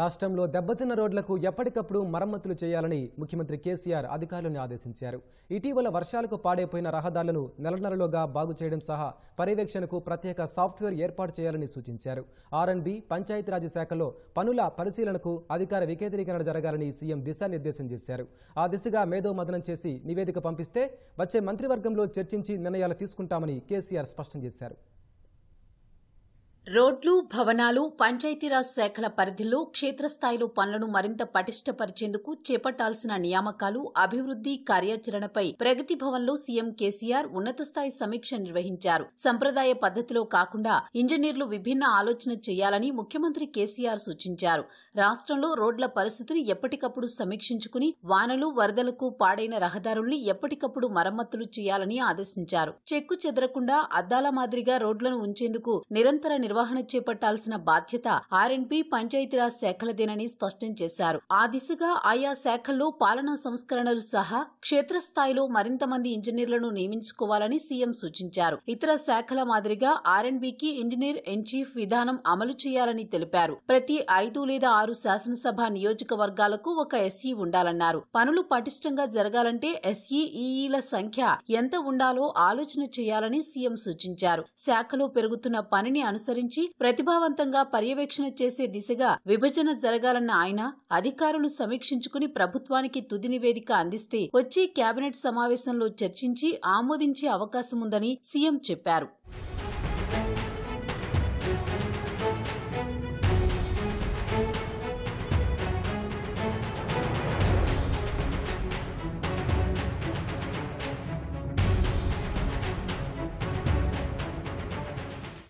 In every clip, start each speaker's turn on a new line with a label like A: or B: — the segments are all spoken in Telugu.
A: రాష్ట్రంలో దెబ్బతిన్న రోడ్లకు ఎప్పటికప్పుడు మరమ్మతులు చేయాలని ముఖ్యమంత్రి కేసీఆర్ అధికారులను ఆదేశించారు ఇటీవల వర్షాలకు పాడైపోయిన రహదారులను నెలనెలలోగా బాగు చేయడం సహా పర్యవేక్షణకు ప్రత్యేక సాఫ్ట్వేర్ ఏర్పాటు చేయాలని సూచించారు ఆర్ఎండ్బి పంచాయతీరాజ్ శాఖలో పనుల పరిశీలనకు అధికార వికేంద్రీకరణ జరగాలని సీఎం దిశానిర్దేశం చేశారు ఆ దిశగా మదనం చేసి నివేదిక పంపిస్తే వచ్చే మంత్రివర్గంలో చర్చించి నిర్ణయాలు తీసుకుంటామని కేసీఆర్ స్పష్టం చేశారు
B: రోడ్లు భవనాలు పంచాయతీరాజ్ శాఖల పరిధిలో క్షేత్రస్థాయిలో పనులను మరింత పటిష్టపరిచేందుకు చేపట్టాల్సిన నియామకాలు అభివృద్ది కార్యాచరణపై ప్రగతి భవన్లో సీఎం కేసీఆర్ ఉన్నత స్థాయి సమీక్ష నిర్వహించారు సంప్రదాయ పద్ధతిలో కాకుండా ఇంజనీర్లు విభిన్న ఆలోచన చేయాలని ముఖ్యమంత్రి కేసీఆర్ సూచించారు రాష్ట్రంలో రోడ్ల పరిస్థితిని ఎప్పటికప్పుడు సమీక్షించుకుని వానలు వరదలకు పాడైన రహదారుల్ని ఎప్పటికప్పుడు మరమ్మతులు చేయాలని ఆదేశించారు చెక్కు చెదరకుండా అద్దాల మాదిరిగా రోడ్లను ఉంచేందుకు నిరంతర నిర్వహణ చేపట్టాల్సిన బాధ్యత ఆర్ఎన్బి పంచాయతీరాజ్ శాఖలదేనని స్పష్టం చేశారు ఆ దిశగా ఆయా శాఖల్లో పాలనా సంస్కరణలు సహా క్షేత్రస్థాయిలో మరింత మంది ఇంజనీర్లను నియమించుకోవాలని సీఎం సూచించారు ఇతర శాఖల మాదిరిగా ఆర్ఎన్బికి ఇంజనీర్ ఇన్ చీఫ్ విధానం అమలు చేయాలని తెలిపారు ప్రతి ఐదు లేదా ఆరు శాసనసభ నియోజకవర్గాలకు ఒక ఎస్ఈ ఉండాలన్నారు పనులు పటిష్టంగా జరగాలంటే ఎస్ఈఈల సంఖ్య ఎంత ఉండాలో ఆలోచన చేయాలని సీఎం సూచించారు శాఖలో పెరుగుతున్న పనిని అనుసరించి గురించి ప్రతిభావంతంగా పర్యవేక్షణ చేసే దిశగా విభజన జరగాలన్న ఆయన అధికారులు సమీక్షించుకుని ప్రభుత్వానికి తుది నివేదిక అందిస్తే వచ్చే కేబినెట్ సమావేశంలో చర్చించి ఆమోదించే అవకాశముందని సీఎం చెప్పారు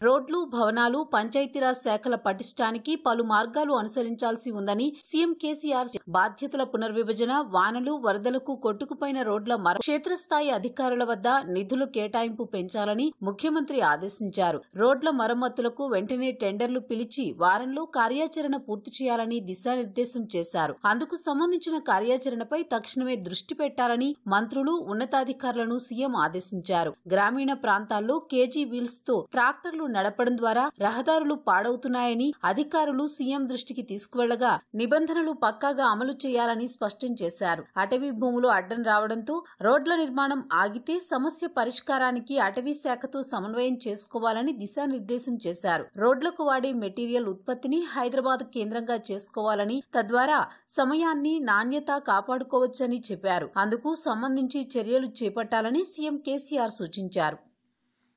B: రోడ్లు భవనాలు పంచాయతీరాజ్ శాఖల పటిష్టానికి పలు మార్గాలు అనుసరించాల్సి ఉందని సీఎం కేసీఆర్ బాధ్యతల పునర్విభజన వానలు వరదలకు కొట్టుకుపోయిన రోడ్ల మర క్షేత్రస్థాయి అధికారుల వద్ద నిధులు కేటాయింపు పెంచాలని ముఖ్యమంత్రి ఆదేశించారు రోడ్ల మరమ్మతులకు వెంటనే టెండర్లు పిలిచి వారంలో కార్యాచరణ పూర్తి చేయాలని దిశానిర్దేశం చేశారు అందుకు సంబంధించిన కార్యాచరణపై తక్షణమే దృష్టి పెట్టాలని మంత్రులు ఉన్నతాధికారులను సీఎం ఆదేశించారు గ్రామీణ ప్రాంతాల్లో కేజీ వీల్స్ తో ట్రాక్టర్లు రహదారులు నడపడం ద్వారా రహదారులు పాడవుతున్నాయని అధికారులు సీఎం దృష్టికి తీసుకువెళ్లగా నిబంధనలు పక్కాగా అమలు చేయాలని స్పష్టం చేశారు అటవీ భూములు అడ్డం రావడంతో రోడ్ల నిర్మాణం ఆగితే సమస్య పరిష్కారానికి అటవీ శాఖతో సమన్వయం చేసుకోవాలని దిశానిర్దేశం చేశారు రోడ్లకు వాడే మెటీరియల్ ఉత్పత్తిని హైదరాబాద్ కేంద్రంగా చేసుకోవాలని తద్వారా సమయాన్ని నాణ్యత కాపాడుకోవచ్చని చెప్పారు అందుకు సంబంధించి చర్యలు చేపట్టాలని సీఎం కేసీఆర్ సూచించారు